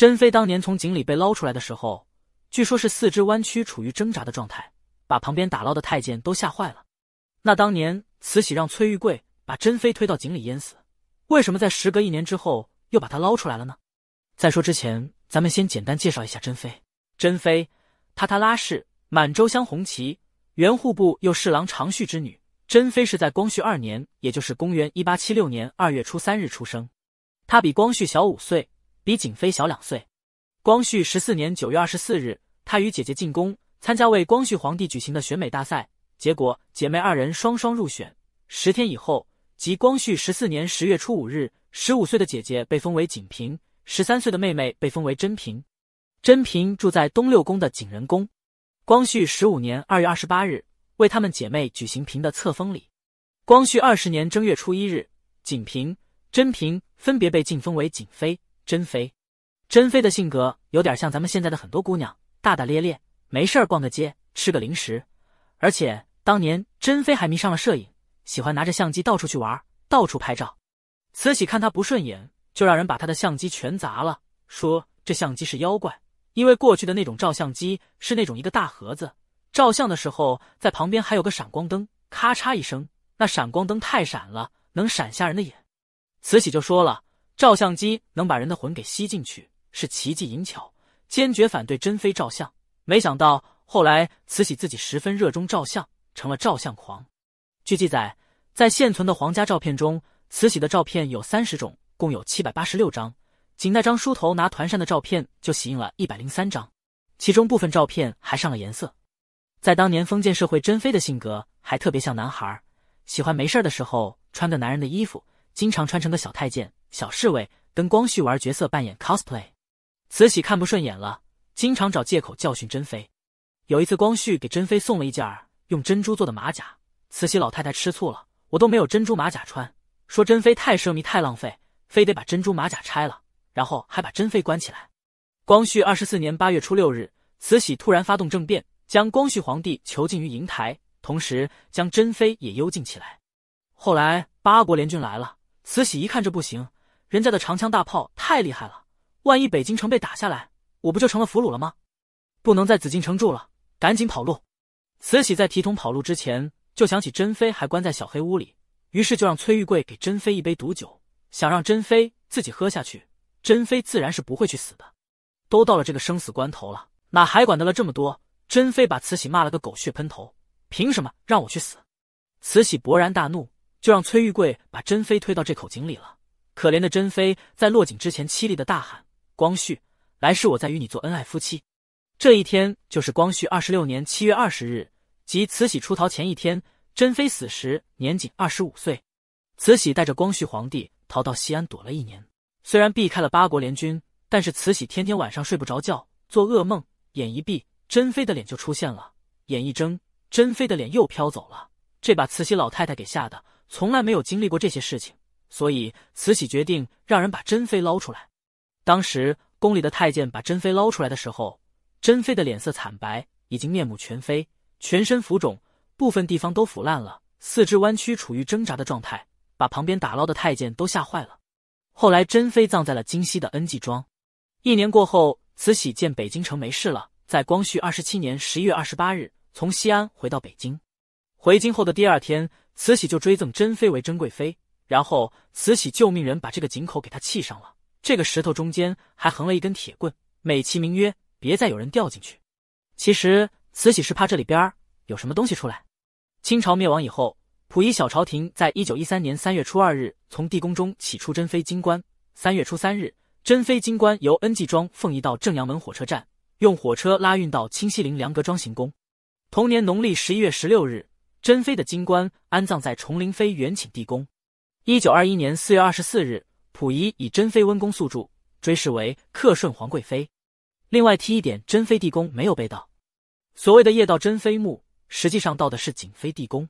珍妃当年从井里被捞出来的时候，据说是四肢弯曲，处于挣扎的状态，把旁边打捞的太监都吓坏了。那当年慈禧让崔玉贵把珍妃推到井里淹死，为什么在时隔一年之后又把她捞出来了呢？在说之前，咱们先简单介绍一下珍妃。珍妃，她她拉氏，满洲镶红旗，原户部右侍郎长绪之女。珍妃是在光绪二年，也就是公元一八七六年二月初三日出生，她比光绪小五岁。比景妃小两岁。光绪十四年九月二十四日，她与姐姐进宫参加为光绪皇帝举行的选美大赛，结果姐妹二人双双入选。十天以后，即光绪十四年十月初五日，十五岁的姐姐被封为景嫔，十三岁的妹妹被封为贞嫔。贞嫔住在东六宫的景仁宫。光绪十五年二月二十八日，为她们姐妹举行嫔的册封礼。光绪二十年正月初一日，景嫔、珍嫔分别被晋封为景妃。珍妃，珍妃的性格有点像咱们现在的很多姑娘，大大咧咧，没事儿逛个街，吃个零食。而且当年珍妃还迷上了摄影，喜欢拿着相机到处去玩，到处拍照。慈禧看她不顺眼，就让人把她的相机全砸了，说这相机是妖怪。因为过去的那种照相机是那种一个大盒子，照相的时候在旁边还有个闪光灯，咔嚓一声，那闪光灯太闪了，能闪瞎人的眼。慈禧就说了。照相机能把人的魂给吸进去，是奇迹淫巧。坚决反对珍妃照相，没想到后来慈禧自己十分热衷照相，成了照相狂。据记载，在现存的皇家照片中，慈禧的照片有三十种，共有七百八十六张。仅那张梳头拿团扇的照片就洗印了一百零三张，其中部分照片还上了颜色。在当年封建社会，珍妃的性格还特别像男孩儿，喜欢没事儿的时候穿个男人的衣服，经常穿成个小太监。小侍卫跟光绪玩角色扮演 cosplay，慈禧看不顺眼了，经常找借口教训珍妃。有一次，光绪给珍妃送了一件儿用珍珠做的马甲，慈禧老太太吃醋了，我都没有珍珠马甲穿，说珍妃太奢靡、太浪费，非得把珍珠马甲拆了，然后还把珍妃关起来。光绪二十四年八月初六日，慈禧突然发动政变，将光绪皇帝囚禁于瀛台，同时将珍妃也幽禁起来。后来八国联军来了，慈禧一看这不行。人家的长枪大炮太厉害了，万一北京城被打下来，我不就成了俘虏了吗？不能在紫禁城住了，赶紧跑路。慈禧在提桶跑路之前，就想起珍妃还关在小黑屋里，于是就让崔玉贵给珍妃一杯毒酒，想让珍妃自己喝下去。珍妃自然是不会去死的，都到了这个生死关头了，哪还管得了这么多？珍妃把慈禧骂了个狗血喷头，凭什么让我去死？慈禧勃然大怒，就让崔玉贵把珍妃推到这口井里了。可怜的珍妃在落井之前凄厉的大喊：“光绪，来世我再与你做恩爱夫妻。”这一天就是光绪二十六年七月二十日，即慈禧出逃前一天。珍妃死时年仅二十五岁。慈禧带着光绪皇帝逃到西安躲了一年，虽然避开了八国联军，但是慈禧天天晚上睡不着觉，做噩梦。眼一闭，珍妃的脸就出现了；眼一睁，珍妃的脸又飘走了。这把慈禧老太太给吓得，从来没有经历过这些事情。所以，慈禧决定让人把珍妃捞出来。当时，宫里的太监把珍妃捞出来的时候，珍妃的脸色惨白，已经面目全非，全身浮肿，部分地方都腐烂了，四肢弯曲，处于挣扎的状态，把旁边打捞的太监都吓坏了。后来，珍妃葬在了京西的恩济庄。一年过后，慈禧见北京城没事了，在光绪二十七年十一月二十八日从西安回到北京。回京后的第二天，慈禧就追赠珍妃为珍贵妃。然后，慈禧救命人把这个井口给他砌上了。这个石头中间还横了一根铁棍，美其名曰别再有人掉进去。其实，慈禧是怕这里边儿有什么东西出来。清朝灭亡以后，溥仪小朝廷在一九一三年三月初二日从地宫中起出珍妃金棺。三月初三日，珍妃金棺由恩济庄奉移到正阳门火车站，用火车拉运到清西陵梁阁庄行宫。同年农历十一月十六日，珍妃的金棺安葬在崇陵妃园寝地宫。一九二一年四月二十四日，溥仪以珍妃温宫宿住，追谥为克顺皇贵妃。另外提一点，珍妃地宫没有被盗，所谓的夜盗珍妃墓，实际上盗的是景妃地宫。